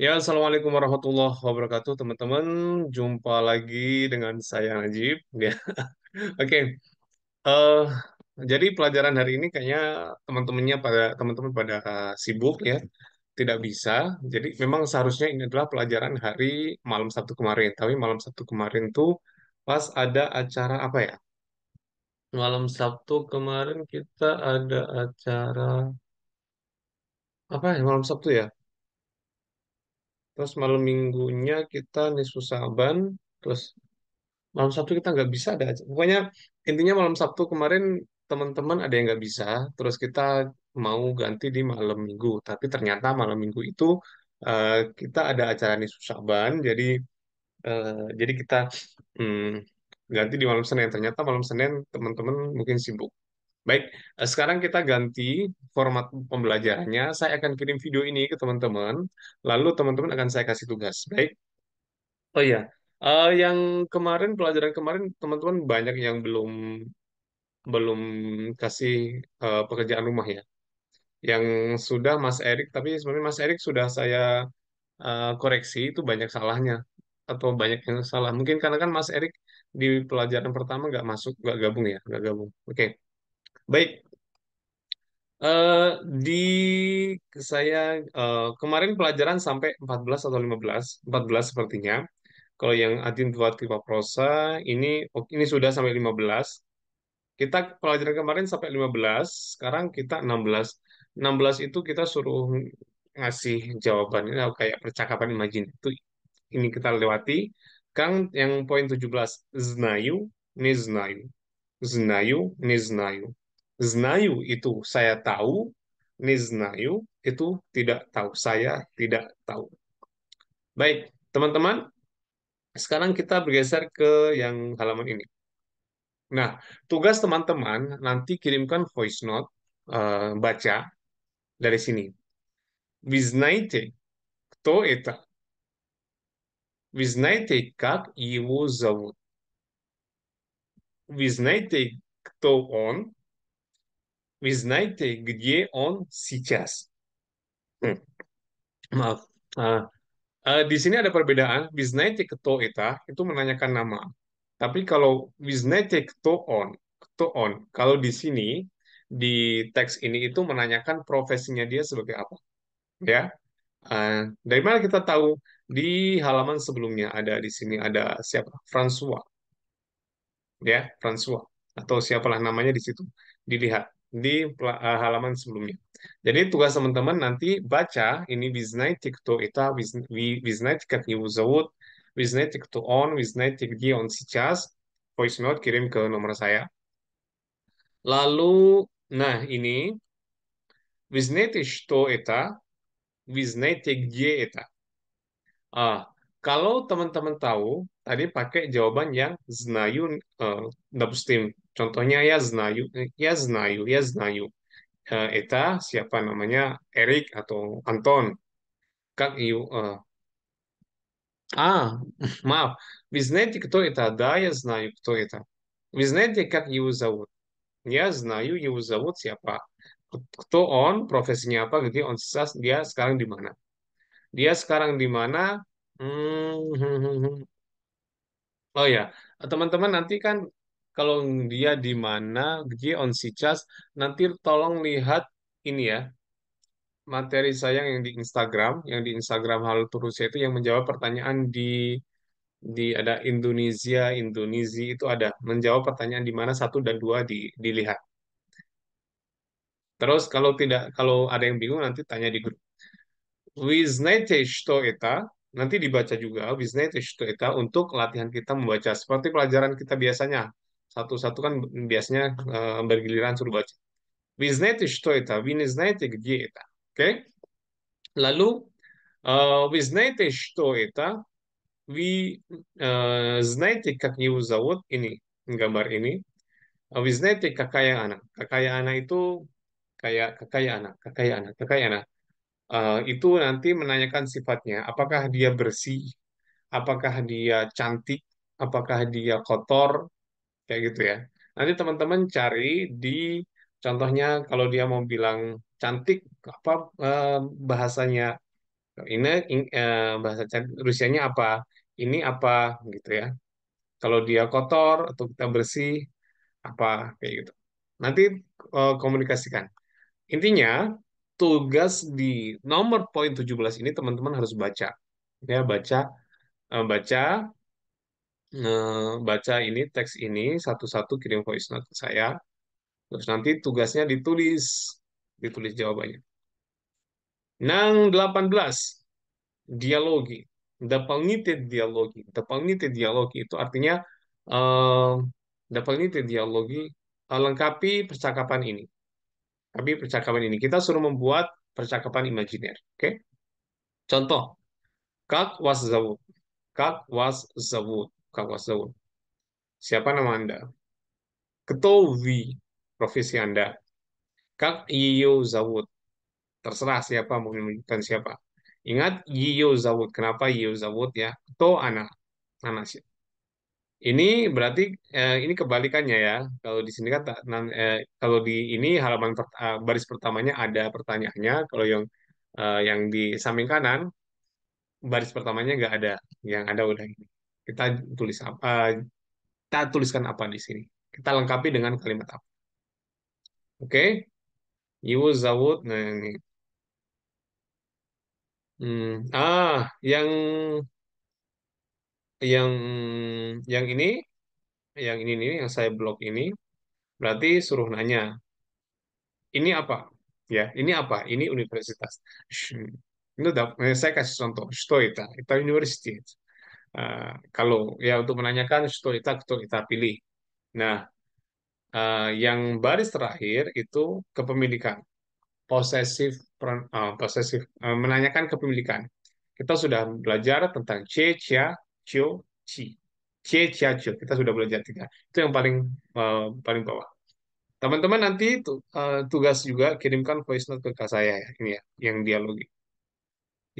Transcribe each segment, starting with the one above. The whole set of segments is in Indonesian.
Ya, Assalamualaikum warahmatullahi wabarakatuh, teman-teman. Jumpa lagi dengan saya Najib. Ya, oke. Okay. Uh, eh, jadi pelajaran hari ini kayaknya teman-temannya pada teman-teman pada sibuk ya, tidak bisa. Jadi memang seharusnya ini adalah pelajaran hari malam Sabtu kemarin. Tapi malam Sabtu kemarin tuh pas ada acara apa ya? Malam Sabtu kemarin kita ada acara apa ya? Malam Sabtu ya? terus malam minggunya kita nisfu Saban, terus malam Sabtu kita nggak bisa ada aja. Pokoknya intinya malam Sabtu kemarin teman-teman ada yang nggak bisa, terus kita mau ganti di malam minggu. Tapi ternyata malam minggu itu uh, kita ada acara nisfu Saban, jadi uh, jadi kita um, ganti di malam Senin. Ternyata malam Senin teman-teman mungkin sibuk. Baik, eh, sekarang kita ganti format pembelajarannya. Saya akan kirim video ini ke teman-teman, lalu teman-teman akan saya kasih tugas. Baik. Oh iya, uh, yang kemarin pelajaran kemarin teman-teman banyak yang belum belum kasih uh, pekerjaan rumah ya. Yang sudah Mas Erik, tapi sebenarnya Mas Erik sudah saya uh, koreksi itu banyak salahnya atau banyak yang salah. Mungkin karena kan Mas Erik di pelajaran pertama nggak masuk, nggak gabung ya, nggak gabung. Oke. Okay. Baik, Uh, di saya uh, kemarin pelajaran sampai 14 atau 15, 14 sepertinya. Kalau yang Adin buat Prosa ini ini sudah sampai 15. Kita pelajaran kemarin sampai 15, sekarang kita 16. 16 itu kita suruh ngasih jawaban ini ya, kayak percakapan imajin itu ini kita lewati. Kang yang poin 17 znayu, ni znayu. Znayu, ni znayu Znayu itu saya tahu, niznayu Znayu itu tidak tahu, saya tidak tahu. Baik, teman-teman, sekarang kita bergeser ke yang halaman ini. Nah, tugas teman-teman nanti kirimkan voice note, uh, baca dari sini. Wiznaite, kto eta? Wiznaite, kak iwo zawut? Wiznaite, зовут? on? Вы знаете, где он сейчас? Maaf. di sini ada perbedaan. Вы знаете, кто это? Itu menanyakan nama. Tapi kalau вы знаете, кто он? Кто он? Kalau di sini, di teks ini itu menanyakan profesinya dia sebagai apa. Ya, Uh, dari mana kita tahu di halaman sebelumnya ada di sini ada siapa Francois. ya Francois. atau siapalah namanya di situ dilihat di eh, halaman sebelumnya. Jadi tugas teman-teman nanti baca ini визнаете, to eta вы, вы знаете, как to on вы знаете, on он, Voice note kirim ke nomor saya. Lalu, nah ini, вы to eta, это, вы eta. Ah, kalau teman-teman tahu, tadi pakai jawaban yang znayun uh, eh, допустим, Contohnya ya, eh, ya Znayu, ya Znayu, ya Znayu. Uh, eh, Eta siapa namanya Erik atau Anton. kak iu Uh... maaf. мав, вы знаете, кто это? Да, я знаю, кто это. Вы знаете, как его зовут? Я знаю, его зовут siapa. Кто on profesinya apa, где gitu, on сейчас, dia sekarang di mana? Dia sekarang di mana? Hmm. hmm, hmm, hmm. Oh ya, teman-teman nanti kan kalau dia di mana dia on Sicas nanti tolong lihat ini ya materi saya yang di Instagram yang di Instagram hal terusnya itu yang menjawab pertanyaan di di ada Indonesia Indonesia itu ada menjawab pertanyaan di mana satu dan dua di, dilihat terus kalau tidak kalau ada yang bingung nanti tanya di grup Wiznete Shto Eta nanti dibaca juga Wiznete Shto Eta untuk latihan kita membaca seperti pelajaran kita biasanya satu satu kan biasanya eh, bergiliran suruh baca. Вы знаете, что это? Вы не знаете, где это? Okay? Lalu, uh, вы знаете, что это? Вы uh, знаете, как его зовут? Ini, gambar ini. Вы знаете, какая она? Какая она itu kayak kakaya anak, kakaya anak, kakaya anak. Eh, itu nanti menanyakan sifatnya, apakah dia bersih, apakah dia cantik, apakah dia kotor, kayak gitu ya. Nanti teman-teman cari di contohnya kalau dia mau bilang cantik apa eh, bahasanya ini eh, bahasa cantik, Rusianya apa ini apa gitu ya. Kalau dia kotor atau kita bersih apa kayak gitu. Nanti eh, komunikasikan. Intinya tugas di nomor poin 17 ini teman-teman harus baca. Ya, baca eh, baca baca ini teks ini satu-satu kirim voice note ke saya terus nanti tugasnya ditulis ditulis jawabannya nang 18 dialogi дополнительные dialogi, дополнительные dialogi itu artinya uh, dialogi uh, lengkapi percakapan ini tapi percakapan ini kita suruh membuat percakapan imajiner oke okay? contoh kak was зовут kak was зовут Kaukasus. Siapa nama Anda? Ketowi, profesi Anda. Kak iyo Zawud. Terserah siapa mau menunjukkan siapa. Ingat iyo Zawud. Kenapa iyo Zawud ya? To anak. Anak siapa? Ini berarti eh, ini kebalikannya ya. Kalau di sini kan eh, kalau di ini halaman per, eh, baris pertamanya ada pertanyaannya. Kalau yang eh, yang di samping kanan baris pertamanya nggak ada, yang ada udah ini kita tulis apa eh, kita tuliskan apa di sini kita lengkapi dengan kalimat apa oke okay? you zawud nah ini hmm. ah yang yang yang ini yang ini nih yang saya blok ini berarti suruh nanya ini apa ya ini apa ini universitas ну hmm. eh, saya kasih contoh itu itu universitas uh, kalau ya untuk menanyakan itu kita kita pilih. Nah, uh, yang baris terakhir itu kepemilikan. Posesif uh, posesif uh, menanyakan kepemilikan. Kita sudah belajar tentang c, cia, cio, ci. Cie, cia, cio. Kita sudah belajar tiga. Itu yang paling uh, paling bawah. Teman-teman nanti tu, uh, tugas juga kirimkan voice note ke saya ya, ini ya, yang dialogi.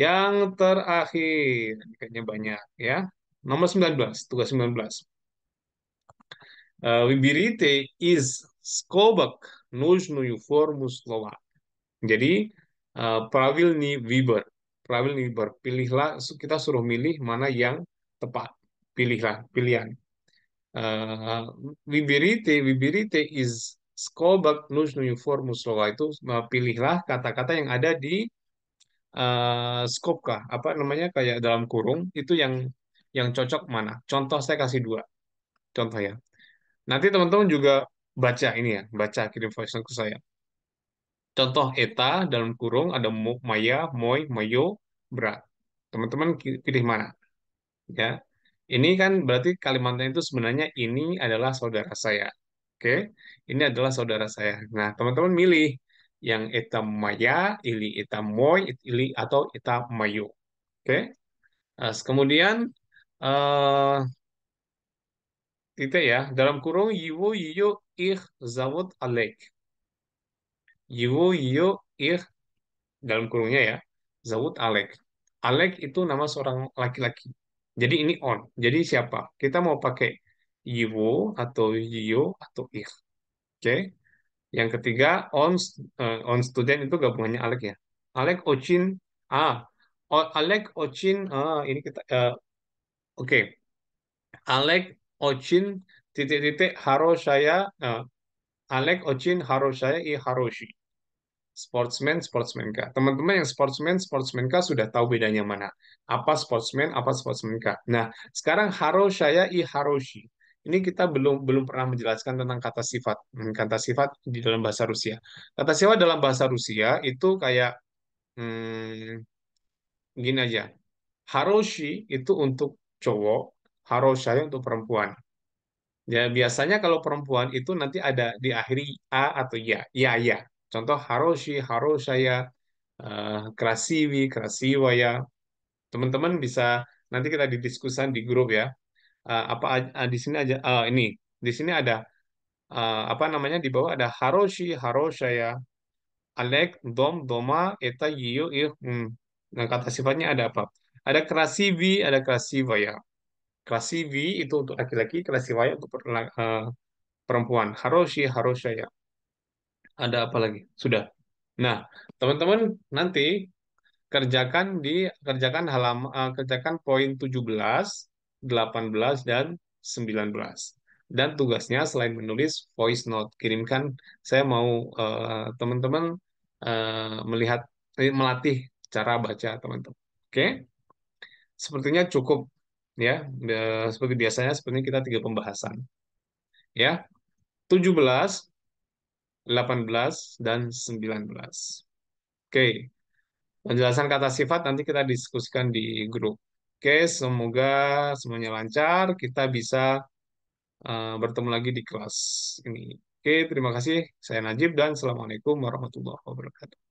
Yang terakhir, kayaknya banyak ya. Nomor 19, tugas 19. Eh, wibirite is skobak нужную formus slova. Jadi, uh, eh, pravilni viber. Pravilni viber. Pilihlah, kita suruh milih mana yang tepat. Pilihlah, pilihan. Uh, wibirite, wibirite is skobak нужную formus slova. Itu uh, pilihlah kata-kata yang ada di uh, scope kah apa namanya kayak dalam kurung itu yang yang cocok mana contoh saya kasih dua contoh ya nanti teman-teman juga baca ini ya baca kirim voice note ke saya contoh eta dalam kurung ada maya moy mayo berat teman-teman pilih mana ya ini kan berarti Kalimantan itu sebenarnya ini adalah saudara saya oke ini adalah saudara saya nah teman-teman milih yang eta maya, ili eta moy, ili atau eta mayu. Oke. Okay? kemudian uh, ya dalam kurung yiwo yiyo ih zawod alek. Yiwo yiyo ih dalam kurungnya ya zawod alek. Alek itu nama seorang laki-laki. Jadi ini on. Jadi siapa? Kita mau pakai yiwo atau yiyo atau ih. Oke. Okay? Yang ketiga, on uh, on student itu gabungannya Alek ya. Alek Ochin A. Ah, Alek Ochin ah, ini kita uh, oke. Okay. Alek Ochin titik-titik haro saya uh, eh, Alek Ochin haro saya i Haroshi. Sportsman, sportsman kah? Teman-teman yang sportsman, sportsman kah sudah tahu bedanya mana. Apa sportsman, apa sportsman kah? Nah, sekarang haro saya i Haroshi ini kita belum belum pernah menjelaskan tentang kata sifat hmm, kata sifat di dalam bahasa Rusia kata sifat dalam bahasa Rusia itu kayak hmm, gini aja haroshi itu untuk cowok haroshai untuk perempuan ya biasanya kalau perempuan itu nanti ada di akhiri a atau ya ya ya contoh haroshi haroshaya uh, krasiwi krasiwaya teman-teman bisa nanti kita didiskusikan di grup ya uh, apa uh, di sini aja uh, ini di sini ada uh, apa namanya di bawah ada haroshi harosha ya alek dom doma eta yiyo ir hmm. nah kata sifatnya ada apa ada krasivi ada krasivaya krasivi itu untuk laki-laki krasivaya untuk per, uh, perempuan haroshi harosha ya ada apa lagi sudah nah teman-teman nanti kerjakan di kerjakan halaman uh, kerjakan poin 17 18, dan 19. Dan tugasnya selain menulis voice note, kirimkan saya mau eh, teman-teman uh, uh, melihat eh, melatih cara baca teman-teman. Oke. Okay? Sepertinya cukup ya. Seperti biasanya sepertinya kita tiga pembahasan. Ya. 17 18 dan 19. Oke. Okay. Penjelasan kata sifat nanti kita diskusikan di grup. Oke, semoga semuanya lancar. Kita bisa uh, bertemu lagi di kelas ini. Oke, terima kasih. Saya Najib dan Assalamualaikum warahmatullahi wabarakatuh.